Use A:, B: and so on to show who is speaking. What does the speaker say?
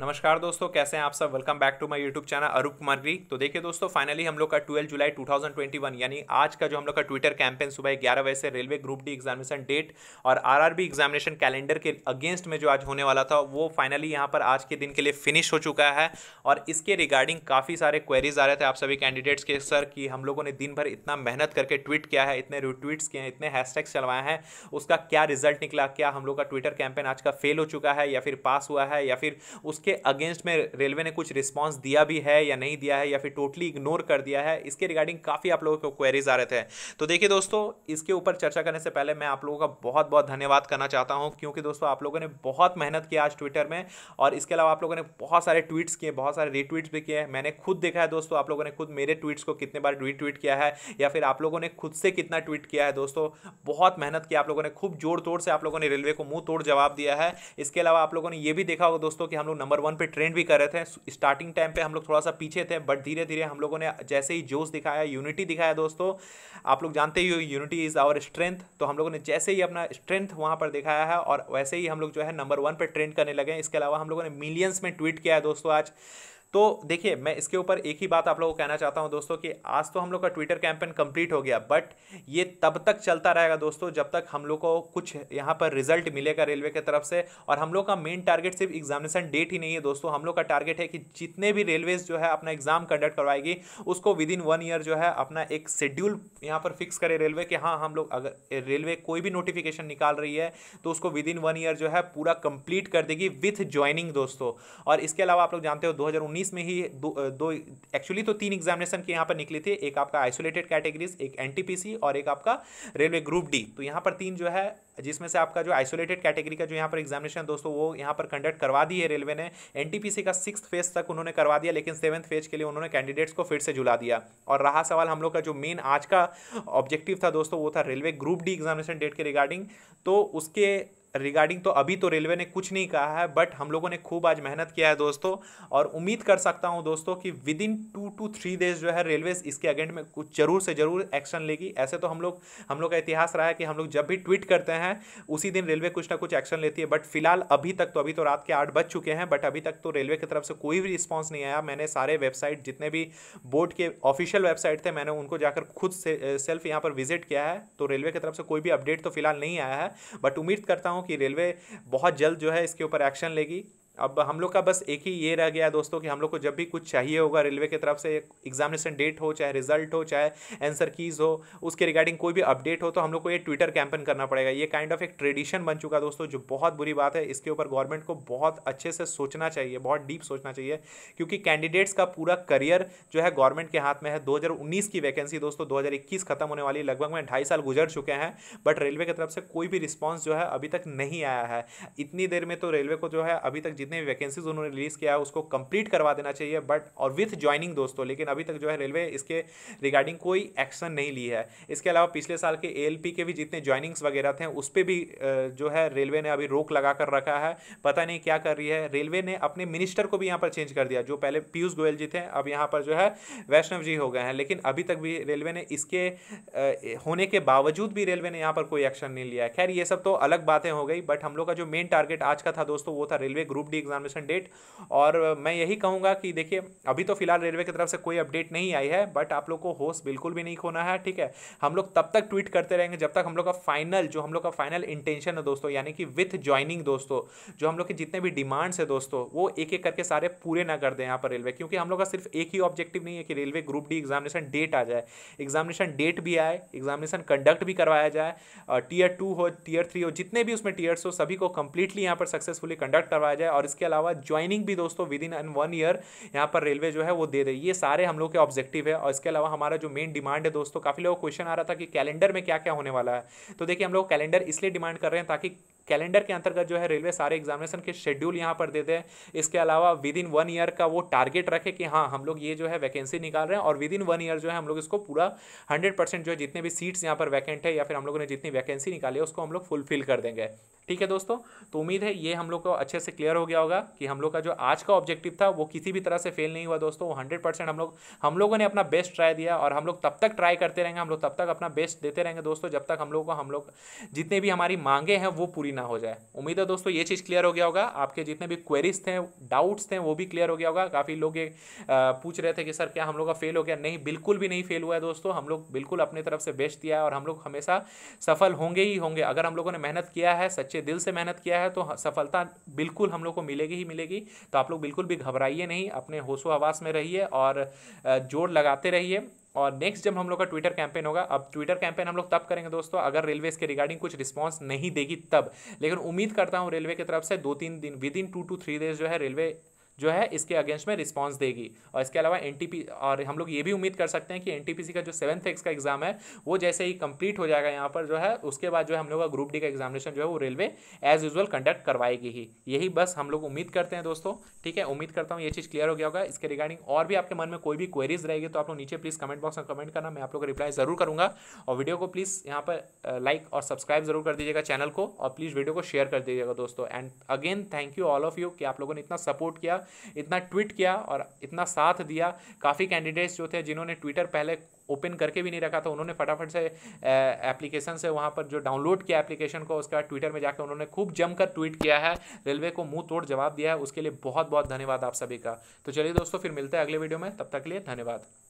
A: नमस्कार दोस्तों कैसे हैं आप सब welcome back to my YouTube channel Arup Kumar तो देखिए दोस्तों फाइनली हम लोग का 12 जुलाई 2021 यानी आज का जो हम लोग का ट्विटर कैंपेन सुबह ग्यारह बजे से railway group D examination date और आरआरबी एग्जामिनेशन कैलेंडर के अगेंस्ट में जो आज होने वाला था वो फाइनली यहाँ पर आज के दिन के लिए फिनिश हो चुका है और इसके रिगार्डिंग काफ़ी सारे क्वेरीज आ रहे थे आप सभी कैंडिडेट्स के सर कि हम लोगों ने दिन भर इतना मेहनत करके ट्वीट किया है इतने रिट्वीट्स किए हैं इतने हैशटैग्स चलवाए हैं उसका क्या रिजल्ट निकला क्या हम लोग का ट्विटर कैंपेन आज का फेल हो चुका है या फिर पास हुआ है या फिर उस उसके अगेंस्ट में रेलवे ने कुछ रिस्पॉन्स दिया भी है या नहीं दिया है या फिर टोटली इग्नोर कर दिया है इसके रिगार्डिंग काफ़ी आप लोगों के क्वेरीज आ रहे थे तो देखिए दोस्तों इसके ऊपर चर्चा करने से पहले मैं आप लोगों का बहुत बहुत धन्यवाद करना चाहता हूँ क्योंकि दोस्तों आप लोगों ने बहुत मेहनत किया आज ट्विटर में और इसके अलावा आप लोगों ने बहुत सारे ट्वीट्स किए बहुत सारे रीट्वीट्स भी किए मैंने खुद देखा है दोस्तों आप लोगों ने खुद मेरे ट्वीट्स को कितने बार रीट्वीट किया है या फिर आप लोगों ने खुद से कितना ट्वीट किया है दोस्तों बहुत मेहनत की आप लोगों ने खूब जोर तोड़ से आप लोगों ने रेलवे को मुंह तोड़ जवाब दिया है इसके अलावा आप लोगों ने यह भी देखा होगा दोस्तों कि हम लोग नंबर नंबर वन पे ट्रेंड भी कर रहे थे स्टार्टिंग टाइम पे हम लोग थोड़ा सा पीछे थे बट धीरे धीरे हम लोगों ने जैसे ही जोश दिखाया यूनिटी दिखाया दोस्तों आप लोग जानते ही हो यूनिटी इज़ आवर स्ट्रेंथ तो हम लोगों ने जैसे ही अपना स्ट्रेंथ वहाँ पर दिखाया है और वैसे ही हम लोग जो है नंबर वन पर ट्रेंड करने लगे इसके अलावा हम लोगों ने मिलियंस में ट्वीट किया है दोस्तों आज तो देखिए मैं इसके ऊपर एक ही बात आप लोगों को कहना चाहता हूं दोस्तों कि आज तो हम लोग का ट्विटर कैंपेन कंप्लीट हो गया बट ये तब तक चलता रहेगा दोस्तों जब तक हम लोग को कुछ यहाँ पर रिजल्ट मिलेगा रेलवे की तरफ से और हम लोग का मेन टारगेट सिर्फ एग्जामिनेशन डेट ही नहीं है दोस्तों हम लोग का टारगेट है कि जितने भी रेलवेज जो है अपना एग्जाम कंडक्ट करवाएगी उसको विद इन वन ईयर जो है अपना एक शेड्यूल यहाँ पर फिक्स करे रेलवे कि हाँ हम लोग अगर रेलवे कोई भी नोटिफिकेशन निकाल रही है तो उसको विद इन वन ईयर जो है पूरा कंप्लीट कर देगी विथ ज्वाइनिंग दोस्तों और इसके अलावा आप लोग जानते हो दो में ही दो दो एक्चुअली तो तीन एग्जामिनेशन के यहाँ पर निकले थे एक आपका आइसोलेटेड कैटेगरीज एक एन और एक आपका रेलवे ग्रुप डी तो यहाँ पर तीन जो है जिसमें से आपका जो आइसोलेटेड कैटेगरी का जो यहाँ पर एग्जामिनेशन दोस्तों वो यहाँ पर कंडक्ट करवा दी है रेलवे ने एन का सिक्स फेज तक उन्होंने करवा दिया लेकिन सेवन्थ फेज के लिए उन्होंने कैंडिडेट्स को फिर से जुला दिया और रहा सवाल हम लोग का जो मेन आज का ऑब्जेक्टिव था दोस्तों वो था railway group D examination date के रिगार्डिंग तो उसके रिगार्डिंग तो अभी तो रेलवे ने कुछ नहीं कहा है बट हम लोगों ने खूब आज मेहनत किया है दोस्तों और उम्मीद कर सकता हूं दोस्तों कि within two to three days जो है रेलवे इसके अगेंस्ट में कुछ जरूर से जरूर एक्शन लेगी ऐसे तो हम लोग हम लोग का इतिहास रहा है कि हम लोग जब भी ट्वीट करते हैं उसी दिन रेलवे कुछ ना कुछ एक्शन लेती है बट फिलहाल अभी तक तो अभी तो रात के आठ बज चुके हैं बट अभी तक तो रेलवे की तरफ से कोई भी रिस्पॉन्स नहीं आया मैंने सारे वेबसाइट जितने भी बोर्ड के ऑफिशियल वेबसाइट थे मैंने उनको जाकर खुद से सेल्फ यहाँ पर विजिट किया है तो रेलवे की तरफ से कोई भी अपडेट तो फिलहाल नहीं आया है बट उम्मीद करता हूँ कि रेलवे बहुत जल्द जो है इसके ऊपर एक्शन लेगी अब हम लोग का बस एक ही ये रह गया दोस्तों कि हम लोग को जब भी कुछ चाहिए होगा रेलवे की तरफ से एग्जामिनेशन डेट हो चाहे रिजल्ट हो चाहे आंसर कीज़ हो उसके रिगार्डिंग कोई भी अपडेट हो तो हम लोग को ये ट्विटर कैंपेन करना पड़ेगा ये काइंड ऑफ एक ट्रेडिशन बन चुका दोस्तों जो बहुत बुरी बात है इसके ऊपर गवर्नमेंट को बहुत अच्छे से सोचना चाहिए बहुत डीप सोचना चाहिए क्योंकि कैंडिडेट्स का पूरा करियर जो है गवर्नमेंट के हाथ में है दो की वैकेंसी दोस्तों दो खत्म होने वाली लगभग में ढाई साल गुजर चुके हैं बट रेलवे की तरफ से कोई भी रिस्पॉन्स जो है अभी तक नहीं आया है इतनी देर में तो रेलवे को जो है अभी तक जितने भी वैकेंसीज उन्होंने रिलीज़ किया है उसको कंप्लीट करवा देना चाहिए बट और विथ ज्वाइनिंग दोस्तों लेकिन अभी तक जो है रेलवे इसके रिगार्डिंग कोई एक्शन नहीं ली है इसके अलावा पिछले साल के ए के भी जितने ज्वाइनिंग्स वगैरह थे उस पर भी जो है रेलवे ने अभी रोक लगा कर रखा है पता नहीं क्या कर रही है रेलवे ने अपने मिनिस्टर को भी यहाँ पर चेंज कर दिया जो पहले पीयूष गोयल जी थे अब यहाँ पर जो है वैष्णव जी हो गए हैं लेकिन अभी तक भी रेलवे ने इसके होने के बावजूद भी रेलवे ने यहाँ पर कोई एक्शन नहीं लिया खैर ये सब तो अलग बातें हो गई बट हम लोग का जो मेन टारगेट आज का था दोस्तों वो था railway group D examination date और मैं यही कहूँगा कि देखिए अभी तो फिलहाल रेलवे की तरफ से कोई अपडेट नहीं आई है बट आप लोग को होश बिल्कुल भी नहीं खोना है ठीक है हम लोग तब तक ट्वीट करते रहेंगे जब तक हम लोग का फाइनल जो हम लोग का फाइनल इंटेंशन है दोस्तों यानी कि विथ ज्वाइनिंग दोस्तों जो हम लोग के जितने भी डिमांड्स है दोस्तों वो एक एक करके सारे पूरे ना कर दें यहाँ पर रेलवे क्योंकि हम लोग का सिर्फ एक ही ऑब्जेक्टिव नहीं है कि railway group D examination date आ जाए एग्जामिनेशन डेट भी आए एग्जामिनेशन कंडक्ट भी करवाया जाए टीयर टू हो टीयर थ्री हो जितने भी उसमें टीयर्स हो सभी को कंप्लीटली यहाँ पर सक्सेसफुली कंडक्ट करवाया जाए और और इसके अलावा ज्वाइनिंग भी दोस्तों विद इन वन ईयर यहाँ पर रेलवे जो है वो दे रही है ये सारे हम लोग के ऑब्जेक्टिव है और इसके अलावा हमारा जो मेन डिमांड है दोस्तों काफ़ी लोग क्वेश्चन आ रहा था कि कैलेंडर में क्या क्या होने वाला है तो देखिए हम लोग कैलेंडर इसलिए डिमांड कर रहे हैं ताकि कैलेंडर के अंतर्गत जो है रेलवे सारे एग्जामिनेशन के शेड्यूल यहाँ पर दे दें इसके अलावा विद इन वन ईयर का वो टारगेट रखे कि हाँ हम लोग ये जो है वैकेंसी निकाल रहे हैं और विद इन वन ईयर जो है हम लोग इसको पूरा हंड्रेड परसेंट जो है जितने भी सीट्स यहाँ पर वैकेंट है या फिर हम लोगों ने जितनी वैकेंसी निकाली है उसको हम लोग फुलफिल कर देंगे ठीक है दोस्तों तो उम्मीद है ये हम लोग को अच्छे से क्लियर हो गया होगा कि हम लोग का जो आज का ऑब्जेक्टिव था वो किसी भी तरह से फेल नहीं हुआ दोस्तों वो हंड्रेड परसेंट हम लोग हम लोगों ने अपना बेस्ट ट्राई दिया और हम लोग तब तक ट्राई करते रहेंगे हम लोग तब तक अपना बेस्ट देते रहेंगे दोस्तों जब तक हम लोग को हम लोग जितने भी हमारी मांगे हैं वो पूरी ना हो जाए उम्मीद है दोस्तों ये चीज़ क्लियर हो गया होगा आपके जितने भी क्वेरीज थे डाउट्स थे वो भी क्लियर हो गया होगा काफ़ी लोग ये पूछ रहे थे कि सर क्या हम लोग का फेल हो गया नहीं बिल्कुल भी नहीं फेल हुआ है दोस्तों हम लोग बिल्कुल अपनी तरफ से बेस्ट दिया है और हम लोग हमेशा सफल होंगे ही होंगे अगर हम लोगों ने मेहनत किया है सच्चे सच्चे दिल से मेहनत किया है तो सफलता बिल्कुल हम लोग को मिलेगी ही मिलेगी तो आप लोग बिल्कुल भी घबराइए नहीं अपने होशो आवास में रहिए और जोर लगाते रहिए और नेक्स्ट जब हम लोग का ट्विटर कैंपेन होगा अब ट्विटर कैंपेन हम लोग तब करेंगे दोस्तों अगर रेलवे इसके रिगार्डिंग कुछ रिस्पांस नहीं देगी तब लेकिन उम्मीद करता हूँ रेलवे की तरफ से दो तीन दिन within two to three days जो है रेलवे जो है इसके अगेंस्ट में रिस्पॉन्स देगी और इसके अलावा एन और हम लोग ये भी उम्मीद कर सकते हैं कि एन का जो सेवन्थ एक्स का एग्जाम है वो जैसे ही कंप्लीट हो जाएगा यहाँ पर जो है उसके बाद जो है हम लोग का ग्रुप डी का एग्जामिनेशन जो है वो रेलवे एज यूजल कंडक्ट करवाएगी ही यही बस हम लोग उम्मीद करते हैं दोस्तों ठीक है उम्मीद करता हूँ ये चीज़ क्लियर हो गया होगा इसके रिगार्डिंग और भी आपके मन में कोई भी क्वेरीज रहेगी तो आप लोग नीचे प्लीज़ कमेंट बॉक्स में कमेंट करना मैं आप लोग रिप्लाई ज़रूर करूँगा और वीडियो को प्लीज़ यहाँ पर लाइक और सब्सक्राइब जरूर कर दीजिएगा चैनल को और प्लीज़ वीडियो को शेयर कर दीजिएगा दोस्तों and again thank you all of you कि आप लोगों ने इतना सपोर्ट किया इतना ट्वीट किया और इतना साथ दिया काफ़ी कैंडिडेट्स जो थे जिन्होंने ट्विटर पहले ओपन करके भी नहीं रखा था उन्होंने फटाफट से एप्लीकेशन से वहाँ पर जो डाउनलोड किया एप्लीकेशन को उसका ट्विटर में जाकर उन्होंने खूब जमकर ट्वीट किया है रेलवे को मुंह तोड़ जवाब दिया है उसके लिए बहुत बहुत धन्यवाद आप सभी का तो चलिए दोस्तों फिर मिलते हैं अगले वीडियो में तब तक के लिए धन्यवाद